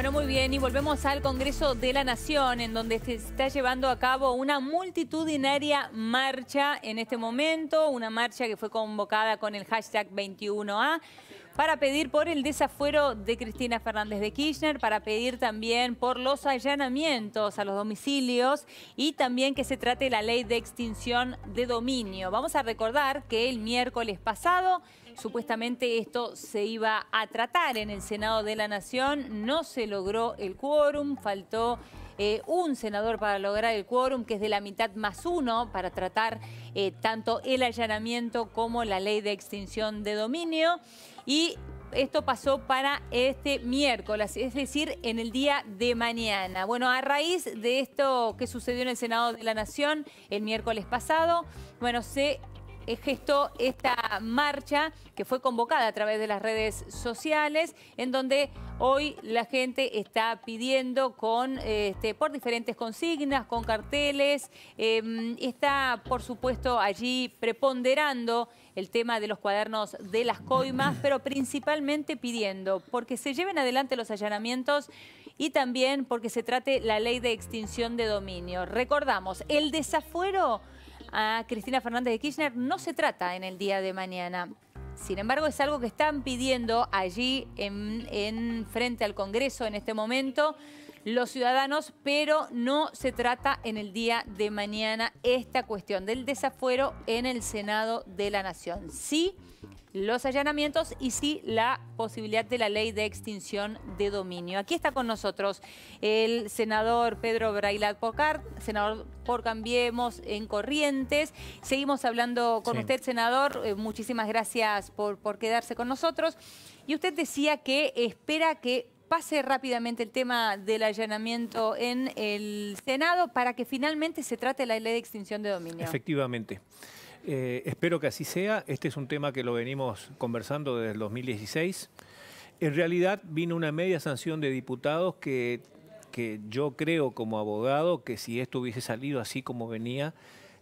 Bueno, muy bien, y volvemos al Congreso de la Nación, en donde se está llevando a cabo una multitudinaria marcha en este momento, una marcha que fue convocada con el hashtag 21A para pedir por el desafuero de Cristina Fernández de Kirchner, para pedir también por los allanamientos a los domicilios y también que se trate la ley de extinción de dominio. Vamos a recordar que el miércoles pasado supuestamente esto se iba a tratar en el Senado de la Nación, no se logró el quórum, faltó eh, un senador para lograr el quórum, que es de la mitad más uno, para tratar eh, tanto el allanamiento como la ley de extinción de dominio. Y esto pasó para este miércoles, es decir, en el día de mañana. Bueno, a raíz de esto que sucedió en el Senado de la Nación el miércoles pasado, bueno, se eh, gestó esta marcha que fue convocada a través de las redes sociales, en donde hoy la gente está pidiendo eh, este, por diferentes consignas, con carteles, em, está por supuesto allí preponderando el tema de los cuadernos de las coimas, pero principalmente pidiendo porque se lleven adelante los allanamientos y también porque se trate la ley de extinción de dominio. Recordamos, el desafuero a Cristina Fernández de Kirchner no se trata en el día de mañana. Sin embargo, es algo que están pidiendo allí en, frente al Congreso en este momento los ciudadanos, pero no se trata en el día de mañana esta cuestión del desafuero en el Senado de la Nación. Sí los allanamientos y sí la posibilidad de la ley de extinción de dominio. Aquí está con nosotros el senador Pedro Brailat Pocar, senador por Cambiemos en Corrientes. Seguimos hablando con usted, senador. Eh, muchísimas gracias por quedarse con nosotros. Y usted decía que espera que pase rápidamente el tema del allanamiento en el Senado para que finalmente se trate la ley de extinción de dominio. Efectivamente. Eh, espero que así sea. Este es un tema que lo venimos conversando desde el 2016. En realidad vino una media sanción de diputados que, yo creo como abogado que si esto hubiese salido así como venía,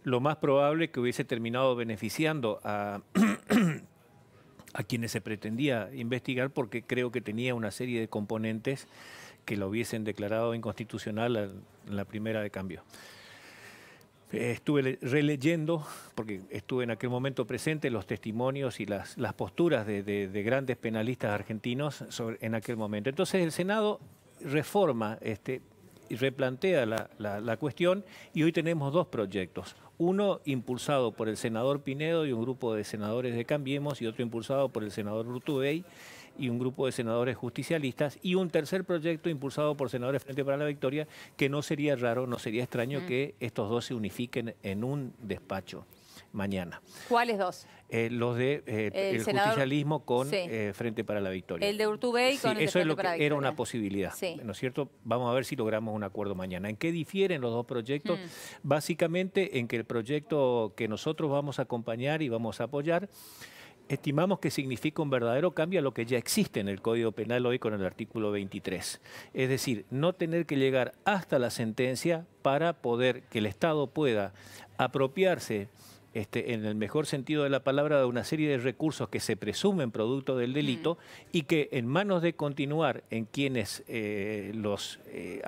lo más probable es que hubiese terminado beneficiando a, a quienes se pretendía investigar porque creo que tenía una serie de componentes que lo hubiesen declarado inconstitucional en la primera de cambio. Eh, estuve releyendo, porque estuve en aquel momento presente, los testimonios y las, las posturas de, grandes penalistas argentinos en aquel momento. Entonces el Senado reforma este, y replantea la, cuestión y hoy tenemos dos proyectos. Uno impulsado por el senador Pinedo y un grupo de senadores de Cambiemos y otro impulsado por el senador Rutubey y un grupo de senadores justicialistas y un tercer proyecto impulsado por senadores Frente para la Victoria, que no sería raro, no sería extraño mm. que estos dos se unifiquen en un despacho mañana. ¿Cuáles dos? Eh, los de eh, el, justicialismo con eh, Frente para la Victoria. El de Urtubey con el Eso de es lo que era una posibilidad, ¿no es cierto? Vamos a ver si logramos un acuerdo mañana. ¿En qué difieren los dos proyectos? Mm. Básicamente en que el proyecto que nosotros vamos a acompañar y vamos a apoyar estimamos que significa un verdadero cambio a lo que ya existe en el Código Penal hoy con el artículo 23. Es decir, no tener que llegar hasta la sentencia para poder que el Estado pueda apropiarse este, en el mejor sentido de la palabra, de una serie de recursos que se presumen producto del delito mm. y que en manos de continuar en quienes eh, los, eh,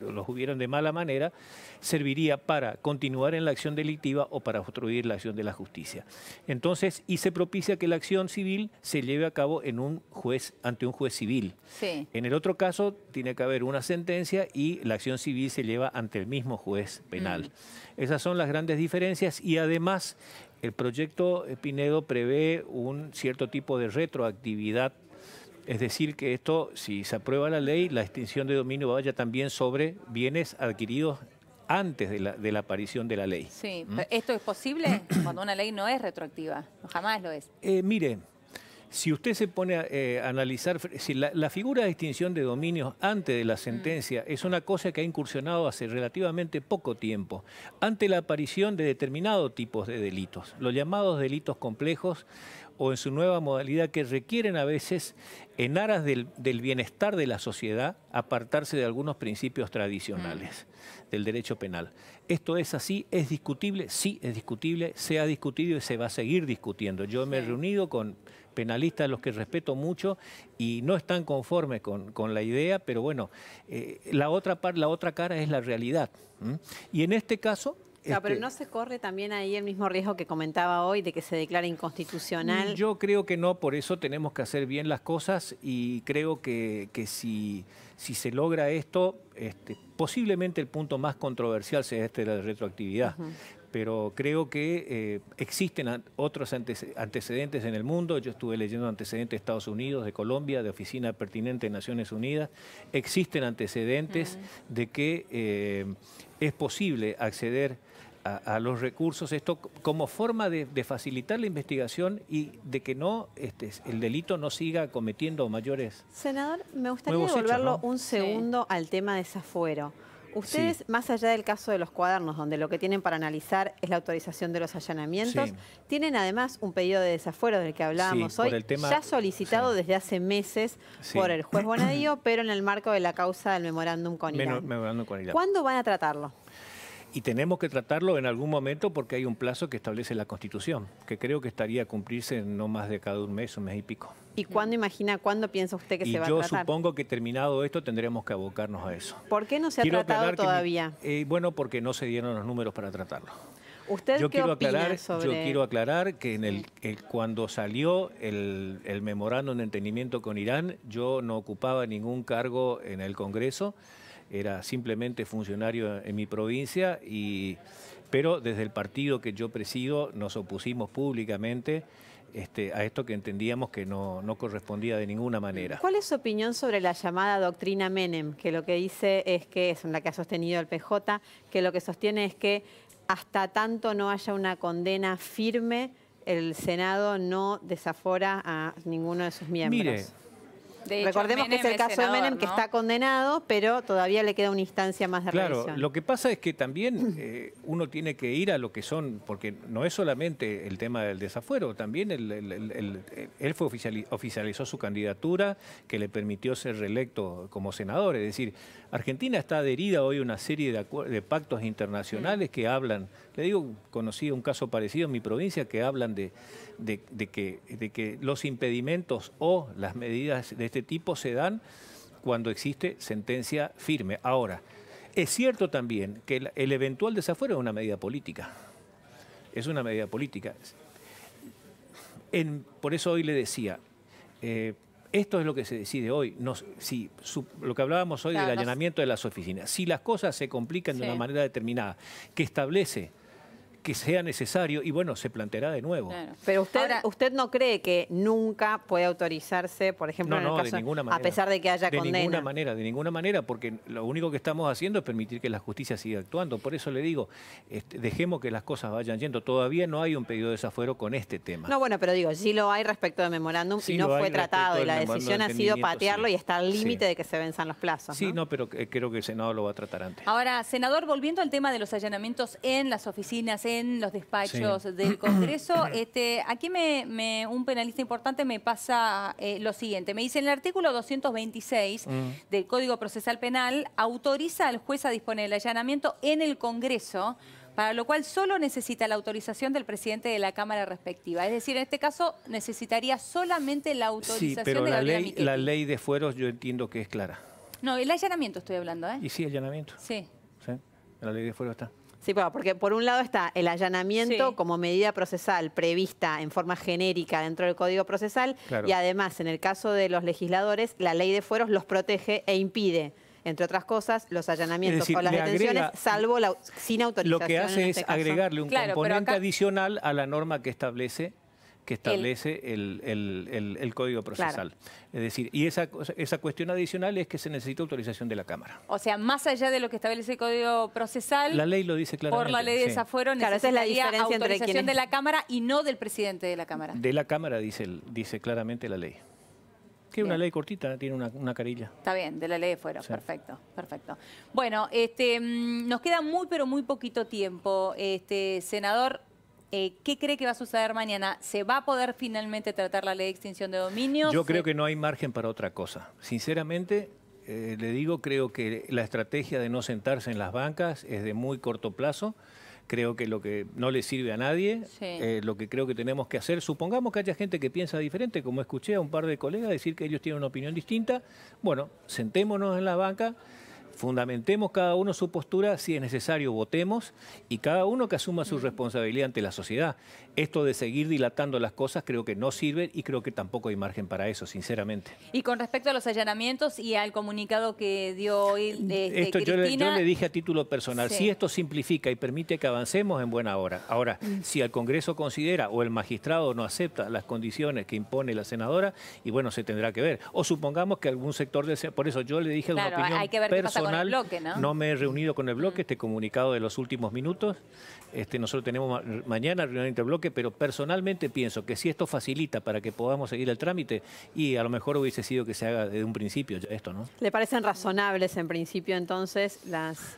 los hubieron de mala manera, serviría para continuar en la acción delictiva o para obstruir la acción de la justicia. Entonces, y se propicia que la acción civil se lleve a cabo en un juez, ante un juez civil. En el otro caso, tiene que haber una sentencia y la acción civil se lleva ante el mismo juez penal. Mm. Esas son las grandes diferencias y además, el proyecto eh, Pinedo prevé un cierto tipo de retroactividad es decir, que esto, si se aprueba la ley, la extinción de dominio vaya también sobre bienes adquiridos antes de la, aparición de la ley. Sí, ¿Mm? ¿esto es posible cuando una ley no es retroactiva? Jamás lo es. Eh, mire, si usted se pone a eh, analizar, la, figura de extinción de dominios antes de la mm. sentencia es una cosa que ha incursionado hace relativamente poco tiempo, ante la aparición de determinados tipos de delitos, los llamados delitos complejos o en su nueva modalidad que requieren a veces, en aras del, bienestar de la sociedad, apartarse de algunos principios tradicionales mm. del derecho penal. Esto es así, es discutible, sí es discutible, se ha discutido y se va a seguir discutiendo. Yo me he reunido con penalistas a los que respeto mucho y no están conformes con, la idea, pero bueno, eh, la, otra par, la otra cara es la realidad. Y en este caso, pero este no se corre también ahí el mismo riesgo que comentaba hoy de que se declare inconstitucional. Yo creo que no, por eso tenemos que hacer bien las cosas y creo que, si, si se logra esto, este, posiblemente el punto más controversial sea este de la retroactividad pero creo que eh, existen otros antecedentes en el mundo. Yo estuve leyendo antecedentes de Estados Unidos, de Colombia, de oficina pertinente de Naciones Unidas. Existen antecedentes de que eh, es posible acceder a, los recursos, esto como forma de, facilitar la investigación y de que no este, el delito no siga cometiendo mayores. Senador, me gustaría devolverlo un segundo al tema de desafuero. Ustedes, más allá del caso de los cuadernos, donde lo que tienen para analizar es la autorización de los allanamientos, tienen además un pedido de desafuero del que hablábamos hoy, ya solicitado desde hace meses por el juez Bonadío, pero en el marco de la causa del memorándum con Irán. ¿Cuándo van a tratarlo? y tenemos que tratarlo en algún momento porque hay un plazo que establece la Constitución, que creo que estaría a cumplirse no más de cada un mes, un mes y pico. ¿Y cuándo imagina, cuándo piensa usted que se va a tratar? Yo supongo que terminado esto tendremos que abocarnos a eso. ¿Por qué no se ha tratado todavía? Eh, bueno, porque no se dieron los números para tratarlo. ¿Usted yo qué quiero opina aclarar, sobre... Yo quiero aclarar que cuando salió el, el memorándum de entendimiento con Irán, yo no ocupaba ningún cargo en el Congreso, era simplemente funcionario en mi provincia y pero desde el partido que yo presido nos opusimos públicamente este, a esto que entendíamos que no, no, correspondía de ninguna manera. ¿Cuál es su opinión sobre la llamada doctrina Menem? Que lo que dice es que, es la que ha sostenido el PJ, que lo que sostiene es que hasta tanto no haya una condena firme, el Senado no desafora a ninguno de sus miembros. Recordemos que es el caso de Menem, que está condenado, pero todavía le queda una instancia más de claro, lo que pasa es que también eh, uno tiene que ir a lo que son, porque no es solamente el tema del desafuero, también él oficializó su candidatura que le permitió ser reelecto como senador. Es decir, Argentina está adherida hoy a una serie de, pactos internacionales que hablan, le digo, conocí un caso parecido en mi provincia, que hablan de, de, que, de que los impedimentos o las medidas de este este tipo se dan cuando existe sentencia firme. Ahora, es cierto también que el, eventual desafuero es una medida política. Es una medida política. por eso hoy le decía, eh, esto es lo que se decide hoy. lo que hablábamos hoy del allanamiento de las oficinas. Si las cosas se complican de una manera determinada, que establece que sea necesario y bueno, se planteará de nuevo. Pero usted, usted no cree que nunca puede autorizarse, por ejemplo, a pesar de que haya condena. De ninguna manera, de ninguna manera, porque lo único que estamos haciendo es permitir que la justicia siga actuando. Por eso le digo, este, dejemos que las cosas vayan yendo. Todavía no hay un pedido de desafuero con este tema. No, bueno, pero digo, sí lo hay respecto de memorándum y no fue tratado y la decisión ha sido patearlo y está al límite de que se venzan los plazos. Sí, ¿no? pero eh, creo que el Senado lo va a tratar antes. Ahora, senador, volviendo al tema de los allanamientos en las oficinas, en en los despachos del Congreso. Este, aquí me, un penalista importante me pasa eh, lo siguiente. Me dice, en el artículo 226 mm. del Código Procesal Penal, autoriza al juez a disponer el allanamiento en el Congreso para lo cual solo necesita la autorización del presidente de la Cámara respectiva. Es decir, en este caso necesitaría solamente la autorización de la ley, la ley de fueros yo entiendo que es clara. No, el allanamiento estoy hablando, ¿eh? Y sí, allanamiento. Sí. sí. La ley de fueros está. Sí, porque por un lado está el allanamiento como medida procesal prevista en forma genérica dentro del Código Procesal y además en el caso de los legisladores la ley de fueros los protege e impide entre otras cosas, los allanamientos con o las detenciones, salvo sin autorización. Lo que hace es este agregarle un componente adicional a la norma que establece que establece el, código procesal. Es decir, y esa, cuestión adicional es que se necesita autorización de la Cámara. O sea, más allá de lo que establece el código procesal... La ley lo dice claramente. Por la ley de esa la autorización de la Cámara y no del presidente de la Cámara. De la Cámara, dice, dice claramente la ley. Que es una ley cortita, tiene una, carilla. Está bien, de la ley de fuero, perfecto, perfecto. Bueno, este, mm, nos queda muy pero muy poquito tiempo. Este, senador, eh, ¿Qué cree que va a suceder mañana? ¿Se va a poder finalmente tratar la ley de extinción de dominio? Yo creo que no hay margen para otra cosa. Sinceramente, eh, le digo, creo que la estrategia de no sentarse en las bancas es de muy corto plazo. Creo que lo que no le sirve a nadie, eh, lo que creo que tenemos que hacer, supongamos que haya gente que piensa diferente, como escuché a un par de colegas decir que ellos tienen una opinión distinta, bueno, sentémonos en la banca fundamentemos cada uno su postura, si es necesario votemos y cada uno que asuma su responsabilidad ante la sociedad. Esto de seguir dilatando las cosas creo que no sirve y creo que tampoco hay margen para eso, sinceramente. Y con respecto a los allanamientos y al comunicado que dio hoy de mm, este, Cristina... yo, le, dije a título personal, si esto simplifica y permite que avancemos en buena hora. Ahora, mm. si el Congreso considera o el magistrado no acepta las condiciones que impone la senadora, y bueno, se tendrá que ver. O supongamos que algún sector desea Por eso yo le dije una opinión hay que personal bloque, ¿no? ¿no? me he reunido con el bloque, este comunicado de los últimos minutos. Este, nosotros tenemos mañana reunión bloque, pero personalmente pienso que si esto facilita para que podamos seguir el trámite, y a lo mejor hubiese sido que se haga desde un principio esto, ¿no? ¿Le parecen razonables en principio entonces las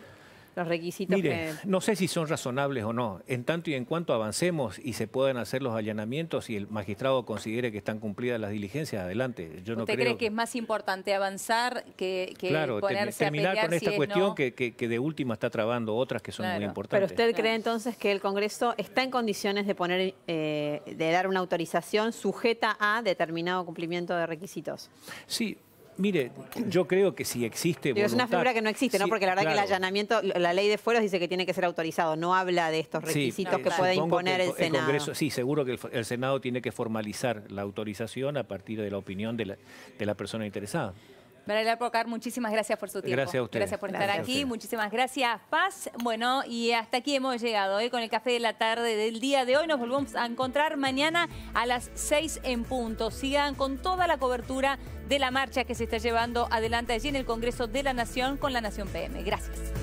requisitos no sé si son razonables o no. En tanto y en cuanto avancemos y se puedan hacer los allanamientos y el magistrado considere que están cumplidas las diligencias, adelante. Yo ¿Usted cree que es más importante avanzar que, ponerse a con esta cuestión que, de última está trabando otras que son muy importantes. Pero usted cree entonces que el Congreso está en condiciones de poner, eh, de dar una autorización sujeta a determinado cumplimiento de requisitos. Sí, Mire, yo creo que si existe Pero es una figura que no existe, ¿no? Porque la verdad que el allanamiento, la ley de fueros dice que tiene que ser autorizado, no habla de estos requisitos que puede imponer el, Senado. sí, seguro que el, Senado tiene que formalizar la autorización a partir de la opinión de la persona interesada. Mariela Procar, muchísimas gracias por su tiempo. Gracias a usted. Gracias por estar aquí. Muchísimas gracias, Paz. Bueno, y hasta aquí hemos llegado hoy ¿eh? con el café de la tarde del día de hoy. Nos volvemos a encontrar mañana a las 6 en punto. Sigan con toda la cobertura de la marcha que se está llevando adelante allí en el Congreso de la Nación con la Nación PM. Gracias.